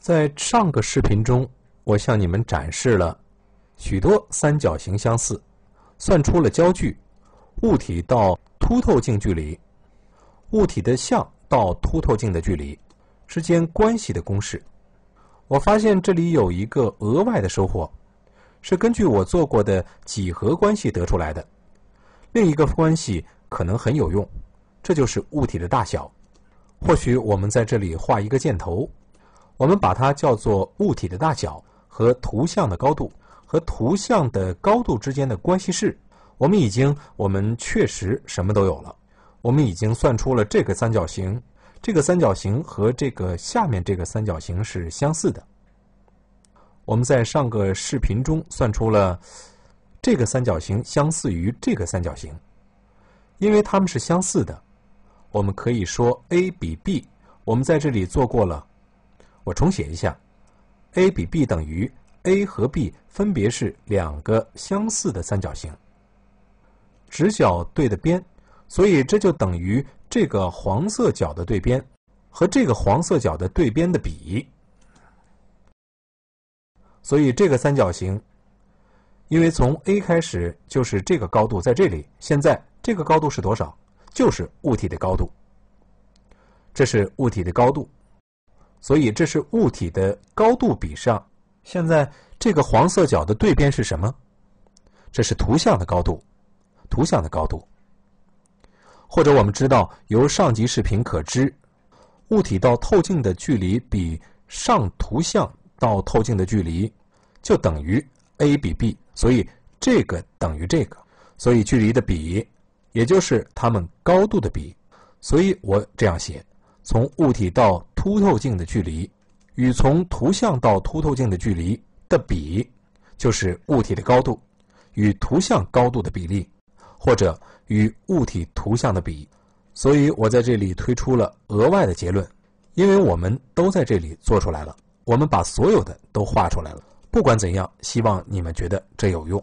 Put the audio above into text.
在上个视频中，我向你们展示了许多三角形相似，算出了焦距、物体到凸透镜距离、物体的像到凸透镜的距离之间关系的公式。我发现这里有一个额外的收获，是根据我做过的几何关系得出来的。另一个关系可能很有用，这就是物体的大小。或许我们在这里画一个箭头。我们把它叫做物体的大小和图像的高度和图像的高度之间的关系式。我们已经，我们确实什么都有了。我们已经算出了这个三角形，这个三角形和这个下面这个三角形是相似的。我们在上个视频中算出了这个三角形相似于这个三角形，因为它们是相似的。我们可以说 a 比 b。我们在这里做过了。我重写一下，a 比 b 等于 a 和 b 分别是两个相似的三角形，直角对的边，所以这就等于这个黄色角的对边和这个黄色角的对边的比。所以这个三角形，因为从 a 开始就是这个高度在这里，现在这个高度是多少？就是物体的高度，这是物体的高度。所以这是物体的高度比上现在这个黄色角的对边是什么？这是图像的高度，图像的高度。或者我们知道，由上集视频可知，物体到透镜的距离比上图像到透镜的距离就等于 a 比 b，所以这个等于这个，所以距离的比也就是它们高度的比，所以我这样写：从物体到。凸透镜的距离与从图像到凸透镜的距离的比，就是物体的高度与图像高度的比例，或者与物体图像的比。所以我在这里推出了额外的结论，因为我们都在这里做出来了，我们把所有的都画出来了。不管怎样，希望你们觉得这有用。